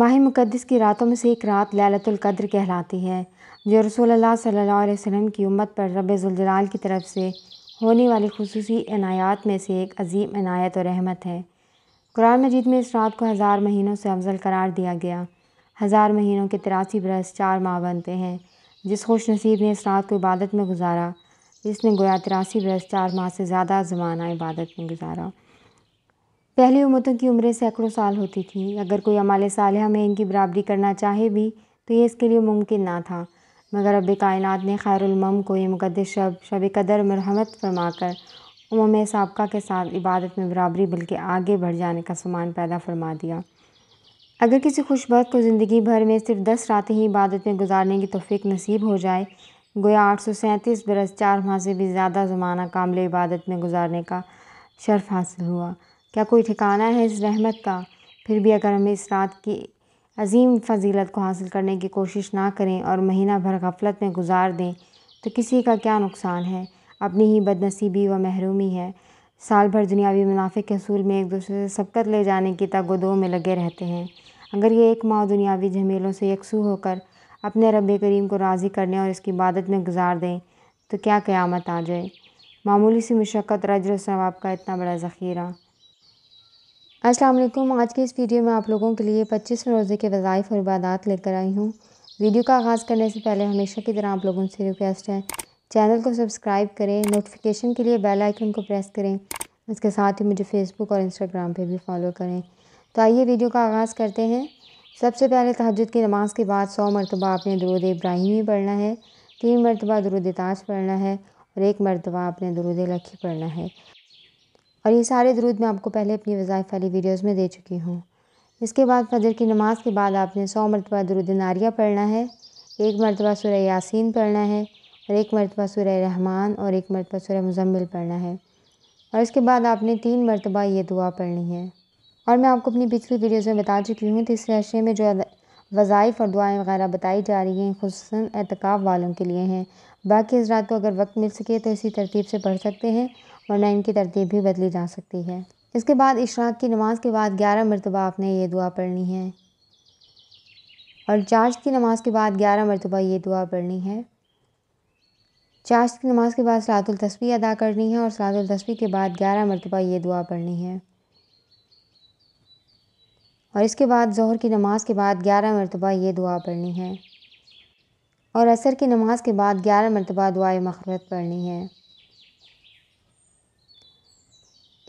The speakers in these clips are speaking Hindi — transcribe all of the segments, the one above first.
माह मुकदस की रातों में से एक रात लैलतुल्कद्र कहलाती है जो रसोल्ला सल्ला की उम्मत पर रब जुलजलाल की तरफ से होने वाली खसूस इनायात में से एक अजीम इनायत और रहमत है कुरान मजीद में इस रात को हज़ार महीनों से अफजल करार दिया गया हज़ार महीनों के तिरासी बरस चार माह बनते हैं जिस खुश नसीब ने इस रात को इबादत में गुजारा जिसने गोया तिरासी बरस चार माह से ज़्यादा ज़माना इबादत में गुजारा पहली उमतों की उम्रें सैकड़ों साल होती थी अगर कोई अमाल साल में इनकी बराबरी करना चाहे भी तो ये इसके लिए मुमकिन ना था मगर अब कायनत ने खैरम को ये मुकदस शब शब कदर मरहमत कर उमम सबका के साथ इबादत में बराबरी बल्कि आगे बढ़ जाने का सामान पैदा फरमा दिया अगर किसी खुशबत को ज़िंदगी भर में सिर्फ दस रातें ही इबादत में गुजारने की तोफ़ी नसीब हो जाए गोया आठ सौ सैंतीस बरस चार माह से भी ज़्यादा ज़माना कामल इबादत में गुजारने का शर्फ हासिल हुआ क्या कोई ठिकाना है इस रहमत का फिर भी अगर हम इस रात की अजीम फजीलत को हासिल करने की कोशिश ना करें और महीना भर गफलत में गुजार दें तो किसी का क्या नुकसान है अपनी ही बदनसीबी व महरूमी है साल भर दुनियावी मुनाफे के असूल में एक दूसरे से सबकत ले जाने की तगोदो में लगे रहते हैं अगर ये एक माह दुनियावी झमेलों से यकसू होकर अपने रब करीम को राज़ी करने और इसकी इबादत में गुजार दें तो क्या क़्यामत आ जाए मामूली सी मशक्क़त रजर सवाब का इतना बड़ा ज़ख़ीरा अस्सलाम वालेकुम आज की इस वीडियो में आप लोगों के लिए 25वें रोज़े के वज़ाइफ और इबादत लेकर आई हूँ वीडियो का आगाज़ करने से पहले हमेशा की तरह आप लोगों से रिक्वेस्ट है चैनल को सब्सक्राइब करें नोटिफिकेशन के लिए बेल आइकन को प्रेस करें इसके साथ ही मुझे फ़ेसबुक और इंस्टाग्राम पर भी फॉलो करें तो आइए वीडियो का आगाज़ करते हैं सबसे पहले तहजद की नमाज़ के बाद सौ मरतबा आपने दरुद इब्राहिमी पढ़ना है तीन मरतबा दरुद ताज पढ़ना है और एक मरतबा आपने दरुद लखी पढ़ना है और ये सारे दुरूद मैं आपको पहले अपनी वज़ाइफ वाली वीडियोज़ में दे चुकी हूँ इसके बाद फजर की नमाज के बाद आपने सौ मरतबा दरुद नारिया पढ़ना है एक मरतबा सुर यासिन पढ़ना है और एक मरतबा सुरह रहमान और एक मरतबा सुर मुजम्मिल पढ़ना है और इसके बाद आपने तीन मरतबा ये दुआ पढ़नी है और मैं आपको अपनी पिछली वीडियोज़ में बता चुकी हूँ तीसरे तो अशरे में जो वज़ाइफ और दुआएँ वगैरह बताई जा रही हैं खूस एहतिकाफ़ वालों के लिए हैं बाकी हजरात को अगर वक्त मिल सके तो इसी तरतीब से पढ़ सकते हैं वरना इनकी तरतीब भी बदली जा सकती है इसके बाद इशराक की नमाज के बाद ग्यारह मरतबा आपने ये दुआ पढ़नी है और चार्ज की नमाज़ के बाद ग्यारह मरतबा ये दुआ पढ़नी है चार्ज की नमाज़ के बाद सलातुल अदा करनी है और सलातुल के बाद ग्यारह मरतबा ये दुआ पढ़नी है और इसके बाद जहर की नमाज़ के बाद ग्यारह मरतबा ये दुआ पढ़नी है और असर की नमाज़ के बाद ग्यारह मरतबा दुआ मखरत पढ़नी है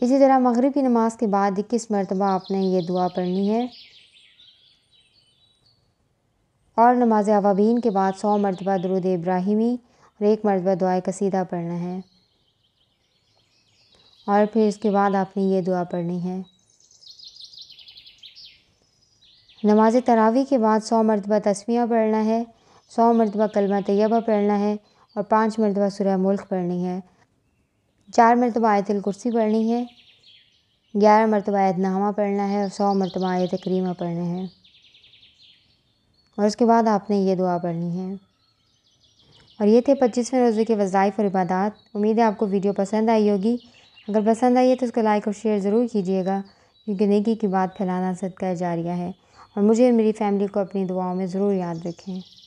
इसी तरह मगरिब की नमाज के बाद इक्कीस मरतबा आपने ये दुआ पढ़नी है और नमाज अवाबीन के बाद सौ मरतबा दरुद इब्राहिमी और एक मरतबा दुआ कसीदा पढ़ना है और फिर इसके बाद आपने ये दुआ पढ़नी है नमाज तरावी के बाद सौ मरतबा तस्वियाँ पढ़ना है सौ मरतबा कलमा तैयबा पढ़ना है और पाँच मरतबा सुरह मुल्क पढ़नी है चार मरतबा आयतल कुर्सी पढ़नी है ग्यारह मरतबा आयतनामा पढ़ना है और सौ मरतबा आयत करीमा पढ़ना है और उसके बाद आपने ये दुआ पढ़नी है और ये थे पच्चीसवें रोज़े के वज़ाइफ और इबादत उम्मीद है आपको वीडियो पसंद आई होगी अगर पसंद आई है तो उसको लाइक और शेयर ज़रूर कीजिएगा क्योंकि नेकी की बात फैलाना सदका जारिया है और मुझे और मेरी फ़ैमिली को अपनी दुआओं में ज़रूर याद रखें